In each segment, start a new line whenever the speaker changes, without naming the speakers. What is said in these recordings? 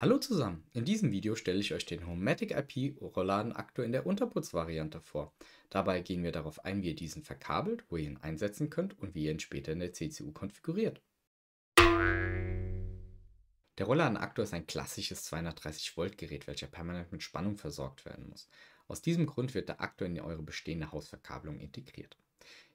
Hallo zusammen! In diesem Video stelle ich euch den Homematic IP Rollladen in der Unterputzvariante vor. Dabei gehen wir darauf ein, wie ihr diesen verkabelt, wo ihr ihn einsetzen könnt und wie ihr ihn später in der CCU konfiguriert. Der Rollladen ist ein klassisches 230 Volt Gerät, welcher permanent mit Spannung versorgt werden muss. Aus diesem Grund wird der Aktor in eure bestehende Hausverkabelung integriert.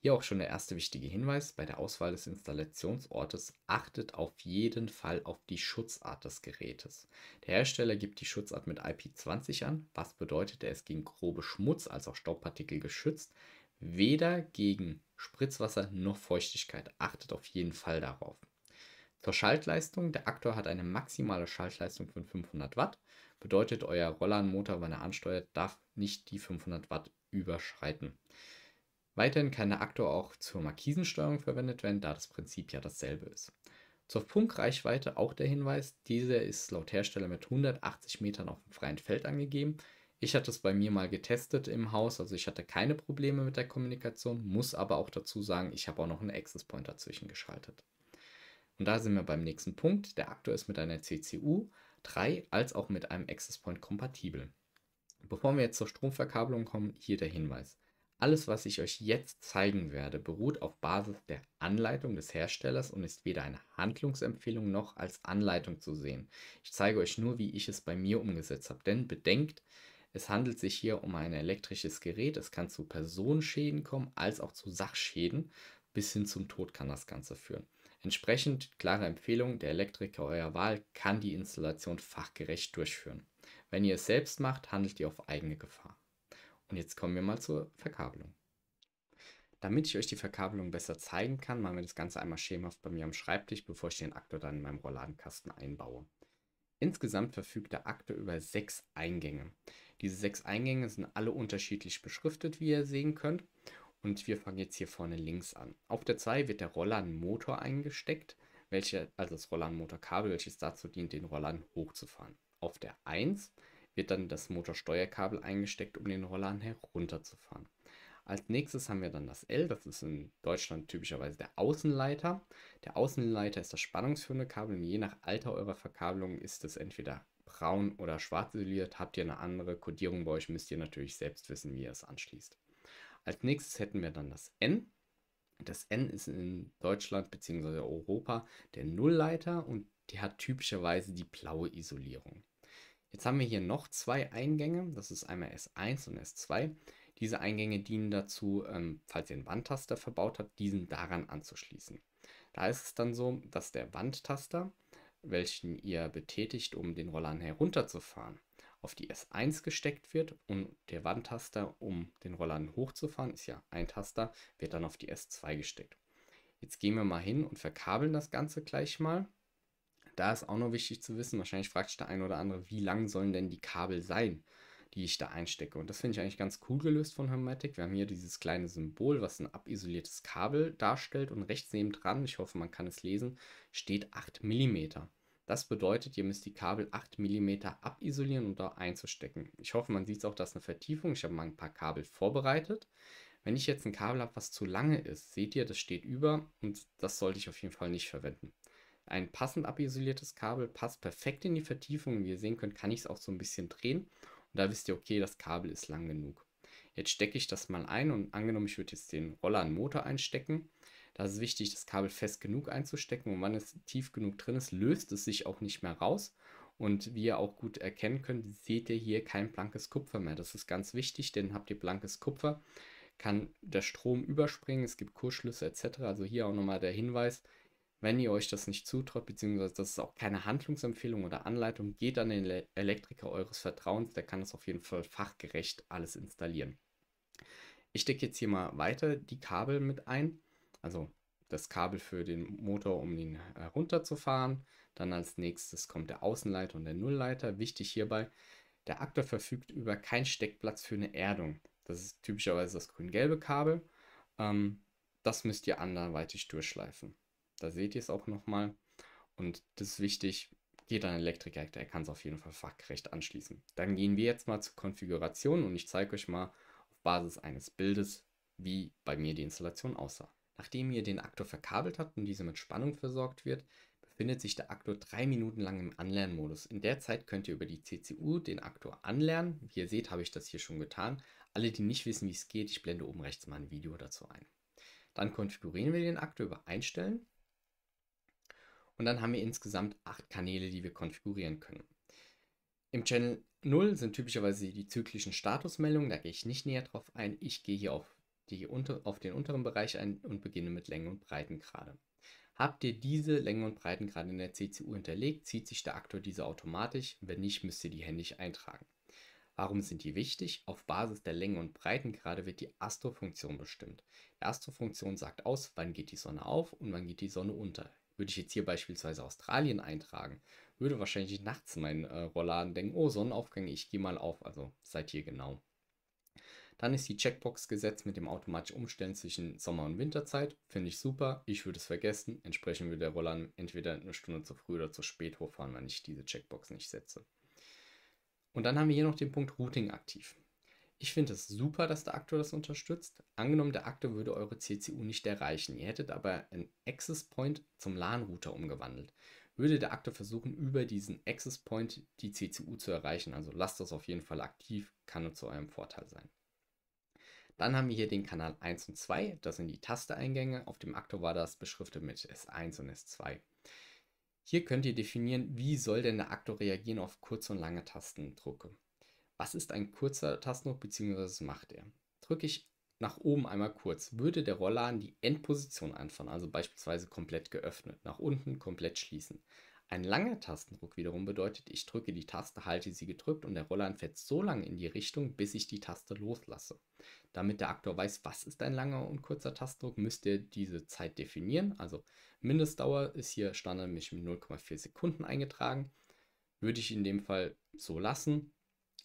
Hier auch schon der erste wichtige Hinweis, bei der Auswahl des Installationsortes achtet auf jeden Fall auf die Schutzart des Gerätes. Der Hersteller gibt die Schutzart mit IP20 an, was bedeutet, er ist gegen grobe Schmutz als auch Staubpartikel geschützt, weder gegen Spritzwasser noch Feuchtigkeit. Achtet auf jeden Fall darauf. Zur Schaltleistung. Der Aktor hat eine maximale Schaltleistung von 500 Watt. Bedeutet, euer Rollanmotor, wenn er ansteuert, darf nicht die 500 Watt überschreiten. Weiterhin kann der Aktor auch zur Markisensteuerung verwendet werden, da das Prinzip ja dasselbe ist. Zur Funkreichweite auch der Hinweis, diese ist laut Hersteller mit 180 Metern auf dem freien Feld angegeben. Ich hatte es bei mir mal getestet im Haus, also ich hatte keine Probleme mit der Kommunikation, muss aber auch dazu sagen, ich habe auch noch einen Access Point dazwischen geschaltet. Und da sind wir beim nächsten Punkt. Der Aktor ist mit einer CCU 3 als auch mit einem Access Point kompatibel. Bevor wir jetzt zur Stromverkabelung kommen, hier der Hinweis. Alles, was ich euch jetzt zeigen werde, beruht auf Basis der Anleitung des Herstellers und ist weder eine Handlungsempfehlung noch als Anleitung zu sehen. Ich zeige euch nur, wie ich es bei mir umgesetzt habe, denn bedenkt, es handelt sich hier um ein elektrisches Gerät. Es kann zu Personenschäden kommen, als auch zu Sachschäden. Bis hin zum Tod kann das Ganze führen. Entsprechend klare Empfehlung der Elektriker eurer Wahl kann die Installation fachgerecht durchführen. Wenn ihr es selbst macht, handelt ihr auf eigene Gefahr. Und jetzt kommen wir mal zur Verkabelung. Damit ich euch die Verkabelung besser zeigen kann, machen wir das Ganze einmal schemhaft bei mir am Schreibtisch, bevor ich den Aktor dann in meinem Rollladenkasten einbaue. Insgesamt verfügt der Aktor über sechs Eingänge. Diese sechs Eingänge sind alle unterschiedlich beschriftet, wie ihr sehen könnt. Und wir fangen jetzt hier vorne links an. Auf der 2 wird der Rollladenmotor eingesteckt, welche, also das Rollladenmotorkabel, welches dazu dient, den Rollladen hochzufahren. Auf der 1 wird dann das Motorsteuerkabel eingesteckt, um den Rollladen herunterzufahren. Als nächstes haben wir dann das L, das ist in Deutschland typischerweise der Außenleiter. Der Außenleiter ist das spannungsführende Kabel und je nach Alter eurer Verkabelung ist es entweder braun oder schwarz isoliert. Habt ihr eine andere Kodierung bei euch, müsst ihr natürlich selbst wissen, wie ihr es anschließt. Als nächstes hätten wir dann das N. Das N ist in Deutschland bzw. Europa der Nullleiter und die hat typischerweise die blaue Isolierung. Jetzt haben wir hier noch zwei Eingänge, das ist einmal S1 und S2. Diese Eingänge dienen dazu, ähm, falls ihr einen Wandtaster verbaut habt, diesen daran anzuschließen. Da ist es dann so, dass der Wandtaster, welchen ihr betätigt, um den Rollern herunterzufahren, auf die S1 gesteckt wird und der Wandtaster, um den Rollladen hochzufahren, ist ja ein Taster, wird dann auf die S2 gesteckt. Jetzt gehen wir mal hin und verkabeln das Ganze gleich mal. Da ist auch noch wichtig zu wissen, wahrscheinlich fragt sich der eine oder andere, wie lang sollen denn die Kabel sein, die ich da einstecke. Und das finde ich eigentlich ganz cool gelöst von Hermetic. Wir haben hier dieses kleine Symbol, was ein abisoliertes Kabel darstellt und rechts neben dran, ich hoffe man kann es lesen, steht 8 mm. Das bedeutet, ihr müsst die Kabel 8 mm abisolieren und da einzustecken. Ich hoffe, man sieht es auch, dass eine Vertiefung. Ich habe mal ein paar Kabel vorbereitet. Wenn ich jetzt ein Kabel habe, was zu lange ist, seht ihr, das steht über und das sollte ich auf jeden Fall nicht verwenden. Ein passend abisoliertes Kabel passt perfekt in die Vertiefung. Wie ihr sehen könnt, kann ich es auch so ein bisschen drehen. Und da wisst ihr, okay, das Kabel ist lang genug. Jetzt stecke ich das mal ein und angenommen, ich würde jetzt den Roller an den Motor einstecken. Da ist es wichtig, das Kabel fest genug einzustecken und wenn es tief genug drin ist, löst es sich auch nicht mehr raus. Und wie ihr auch gut erkennen könnt, seht ihr hier kein blankes Kupfer mehr. Das ist ganz wichtig, denn habt ihr blankes Kupfer, kann der Strom überspringen, es gibt Kursschlüsse etc. Also hier auch nochmal der Hinweis, wenn ihr euch das nicht zutraut, beziehungsweise das ist auch keine Handlungsempfehlung oder Anleitung, geht an den Elektriker eures Vertrauens, der kann das auf jeden Fall fachgerecht alles installieren. Ich stecke jetzt hier mal weiter die Kabel mit ein also das Kabel für den Motor, um ihn herunterzufahren. Äh, Dann als nächstes kommt der Außenleiter und der Nullleiter. Wichtig hierbei, der Aktor verfügt über keinen Steckplatz für eine Erdung. Das ist typischerweise das grün-gelbe Kabel. Ähm, das müsst ihr anderweitig durchschleifen. Da seht ihr es auch nochmal. Und das ist wichtig, geht an Elektriker, der kann es auf jeden Fall fachgerecht anschließen. Dann gehen wir jetzt mal zur Konfiguration und ich zeige euch mal auf Basis eines Bildes, wie bei mir die Installation aussah. Nachdem ihr den Aktor verkabelt habt und dieser mit Spannung versorgt wird, befindet sich der Aktor drei Minuten lang im Anlernmodus. In der Zeit könnt ihr über die CCU den Aktor anlernen. Wie ihr seht, habe ich das hier schon getan. Alle, die nicht wissen, wie es geht, ich blende oben rechts mal ein Video dazu ein. Dann konfigurieren wir den Aktor über Einstellen. Und dann haben wir insgesamt acht Kanäle, die wir konfigurieren können. Im Channel 0 sind typischerweise die zyklischen Statusmeldungen, da gehe ich nicht näher drauf ein. Ich gehe hier auf die unter, auf den unteren Bereich ein und beginne mit Länge und Breitengrade. Habt ihr diese Länge und Breitengrade in der CCU hinterlegt, zieht sich der Aktor diese automatisch, wenn nicht, müsst ihr die händisch eintragen. Warum sind die wichtig? Auf Basis der Länge und Breitengrade wird die Astrofunktion bestimmt. Die Astrofunktion sagt aus, wann geht die Sonne auf und wann geht die Sonne unter. Würde ich jetzt hier beispielsweise Australien eintragen, würde wahrscheinlich nachts mein äh, Rollladen denken, oh Sonnenaufgang, ich gehe mal auf, also seid hier genau. Dann ist die Checkbox gesetzt mit dem automatischen Umstellen zwischen Sommer- und Winterzeit. Finde ich super. Ich würde es vergessen. Entsprechend würde der Roller entweder eine Stunde zu früh oder zu spät hochfahren, wenn ich diese Checkbox nicht setze. Und dann haben wir hier noch den Punkt Routing aktiv. Ich finde es super, dass der Aktor das unterstützt. Angenommen, der Aktor würde eure CCU nicht erreichen. Ihr hättet aber einen Access Point zum LAN-Router umgewandelt. Würde der Aktor versuchen, über diesen Access Point die CCU zu erreichen, also lasst das auf jeden Fall aktiv, kann nur zu eurem Vorteil sein. Dann haben wir hier den Kanal 1 und 2, das sind die Tasteeingänge. Auf dem Aktor war das beschriftet mit S1 und S2. Hier könnt ihr definieren, wie soll denn der Aktor reagieren auf kurze und lange Tastendrucke. Was ist ein kurzer Tastendruck bzw. was macht er? Drücke ich nach oben einmal kurz, würde der Rollladen die Endposition anfangen, also beispielsweise komplett geöffnet, nach unten komplett schließen. Ein langer Tastendruck wiederum bedeutet, ich drücke die Taste, halte sie gedrückt und der Rollladen fährt so lange in die Richtung, bis ich die Taste loslasse. Damit der Aktor weiß, was ist ein langer und kurzer Tastendruck, müsst ihr diese Zeit definieren. Also Mindestdauer ist hier standardmäßig mit 0,4 Sekunden eingetragen. Würde ich in dem Fall so lassen.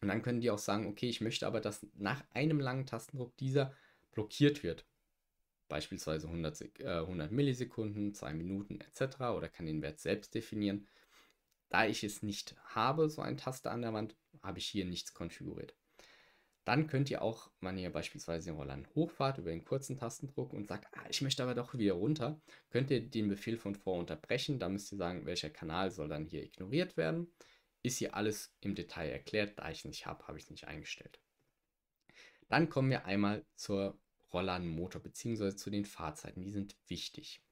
Und dann können die auch sagen, okay, ich möchte aber, dass nach einem langen Tastendruck dieser blockiert wird. Beispielsweise 100, äh, 100 Millisekunden, 2 Minuten etc. oder kann den Wert selbst definieren. Da ich es nicht habe, so eine Taste an der Wand, habe ich hier nichts konfiguriert. Dann könnt ihr auch, wenn ihr beispielsweise den Rollern hochfahrt, über den kurzen Tastendruck und sagt, ah, ich möchte aber doch wieder runter, könnt ihr den Befehl von vor unterbrechen. Da müsst ihr sagen, welcher Kanal soll dann hier ignoriert werden. Ist hier alles im Detail erklärt. Da ich es nicht habe, habe ich es nicht eingestellt. Dann kommen wir einmal zur Rollladenmotor bzw. zu den Fahrzeiten. Die sind wichtig.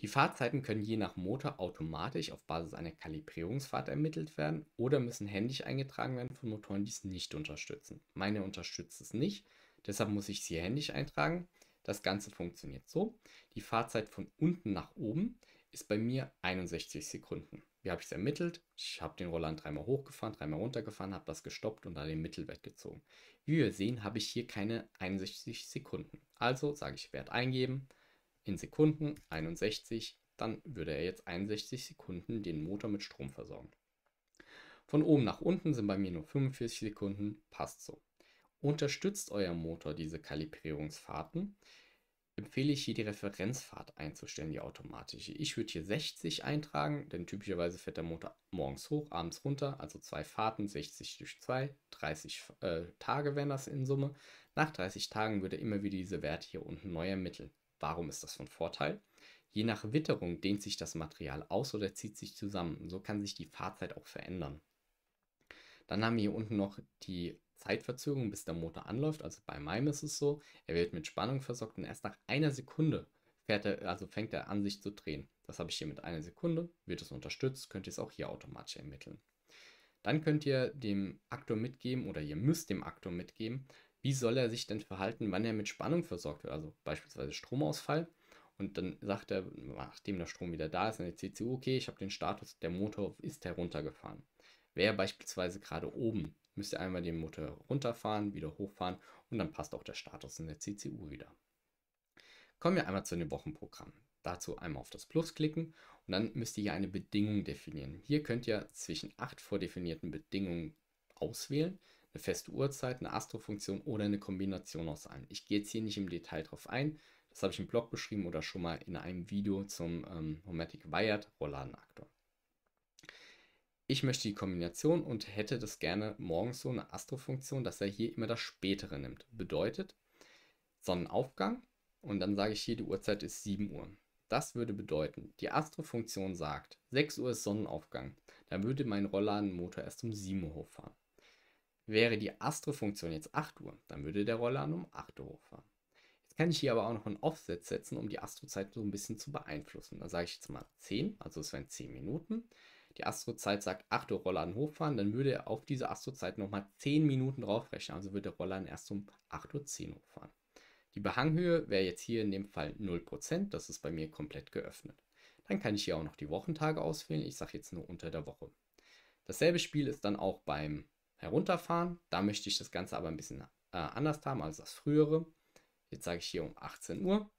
Die Fahrzeiten können je nach Motor automatisch auf Basis einer Kalibrierungsfahrt ermittelt werden oder müssen händisch eingetragen werden von Motoren, die es nicht unterstützen. Meine unterstützt es nicht, deshalb muss ich sie händisch eintragen. Das Ganze funktioniert so. Die Fahrzeit von unten nach oben ist bei mir 61 Sekunden. Wie habe ich es ermittelt? Ich habe den Roland dreimal hochgefahren, dreimal runtergefahren, habe das gestoppt und dann den Mittelwert gezogen. Wie wir sehen, habe ich hier keine 61 Sekunden. Also sage ich Wert eingeben, in Sekunden 61, dann würde er jetzt 61 Sekunden den Motor mit Strom versorgen. Von oben nach unten sind bei mir nur 45 Sekunden, passt so. Unterstützt euer Motor diese Kalibrierungsfahrten, empfehle ich hier die Referenzfahrt einzustellen, die automatische. Ich würde hier 60 eintragen, denn typischerweise fährt der Motor morgens hoch, abends runter, also zwei Fahrten, 60 durch 2, 30 äh, Tage wären das in Summe. Nach 30 Tagen würde immer wieder diese Werte hier unten neu ermitteln. Warum ist das von Vorteil? Je nach Witterung dehnt sich das Material aus oder zieht sich zusammen. So kann sich die Fahrzeit auch verändern. Dann haben wir hier unten noch die Zeitverzögerung, bis der Motor anläuft. Also bei meinem ist es so, er wird mit Spannung versorgt und erst nach einer Sekunde er, also fängt er an, sich zu drehen. Das habe ich hier mit einer Sekunde, wird es unterstützt, könnt ihr es auch hier automatisch ermitteln. Dann könnt ihr dem Aktor mitgeben oder ihr müsst dem Aktor mitgeben, wie soll er sich denn verhalten, wann er mit Spannung versorgt wird, also beispielsweise Stromausfall. Und dann sagt er, nachdem der Strom wieder da ist, in der CCU, okay, ich habe den Status, der Motor ist heruntergefahren. Wäre beispielsweise gerade oben, müsste einmal den Motor runterfahren, wieder hochfahren und dann passt auch der Status in der CCU wieder. Kommen wir einmal zu dem Wochenprogramm. Dazu einmal auf das Plus klicken und dann müsst ihr hier eine Bedingung definieren. Hier könnt ihr zwischen acht vordefinierten Bedingungen auswählen eine feste Uhrzeit, eine Astrofunktion oder eine Kombination aus allen. Ich gehe jetzt hier nicht im Detail drauf ein. Das habe ich im Blog beschrieben oder schon mal in einem Video zum ähm, Homatic Wired Rolladenaktor. Ich möchte die Kombination und hätte das gerne morgens so eine Astrofunktion, dass er hier immer das Spätere nimmt. Bedeutet Sonnenaufgang und dann sage ich hier, die Uhrzeit ist 7 Uhr. Das würde bedeuten, die Astrofunktion sagt, 6 Uhr ist Sonnenaufgang. Dann würde mein Rollladenmotor erst um 7 Uhr hochfahren. Wäre die Astro-Funktion jetzt 8 Uhr, dann würde der Rollladen um 8 Uhr hochfahren. Jetzt kann ich hier aber auch noch ein Offset setzen, um die Astro-Zeit so ein bisschen zu beeinflussen. Da sage ich jetzt mal 10, also es wären 10 Minuten. Die Astro-Zeit sagt 8 Uhr Rollladen hochfahren, dann würde er auf diese Astro-Zeit nochmal 10 Minuten draufrechnen. Also würde der Rollladen erst um 8.10 Uhr hochfahren. Die Behanghöhe wäre jetzt hier in dem Fall 0%, das ist bei mir komplett geöffnet. Dann kann ich hier auch noch die Wochentage auswählen, ich sage jetzt nur unter der Woche. Dasselbe Spiel ist dann auch beim herunterfahren. Da möchte ich das Ganze aber ein bisschen äh, anders haben als das frühere. Jetzt sage ich hier um 18 Uhr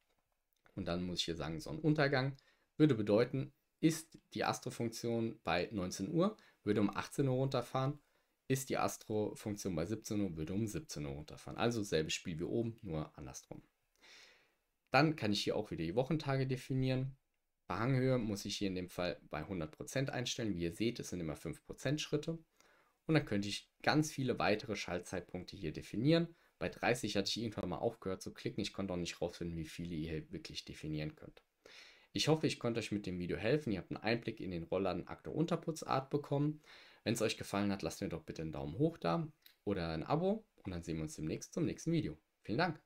und dann muss ich hier sagen Sonnenuntergang. Würde bedeuten, ist die Astrofunktion bei 19 Uhr, würde um 18 Uhr runterfahren. Ist die Astrofunktion bei 17 Uhr, würde um 17 Uhr runterfahren. Also selbes Spiel wie oben, nur andersrum. Dann kann ich hier auch wieder die Wochentage definieren. Bei Hanghöhe muss ich hier in dem Fall bei 100% einstellen. Wie ihr seht, es sind immer 5% Schritte. Und dann könnte ich ganz viele weitere Schaltzeitpunkte hier definieren. Bei 30 hatte ich irgendwann mal aufgehört zu klicken. Ich konnte auch nicht rausfinden, wie viele ihr hier wirklich definieren könnt. Ich hoffe, ich konnte euch mit dem Video helfen. Ihr habt einen Einblick in den Rollladen Aktor Unterputzart bekommen. Wenn es euch gefallen hat, lasst mir doch bitte einen Daumen hoch da oder ein Abo und dann sehen wir uns demnächst zum nächsten Video. Vielen Dank!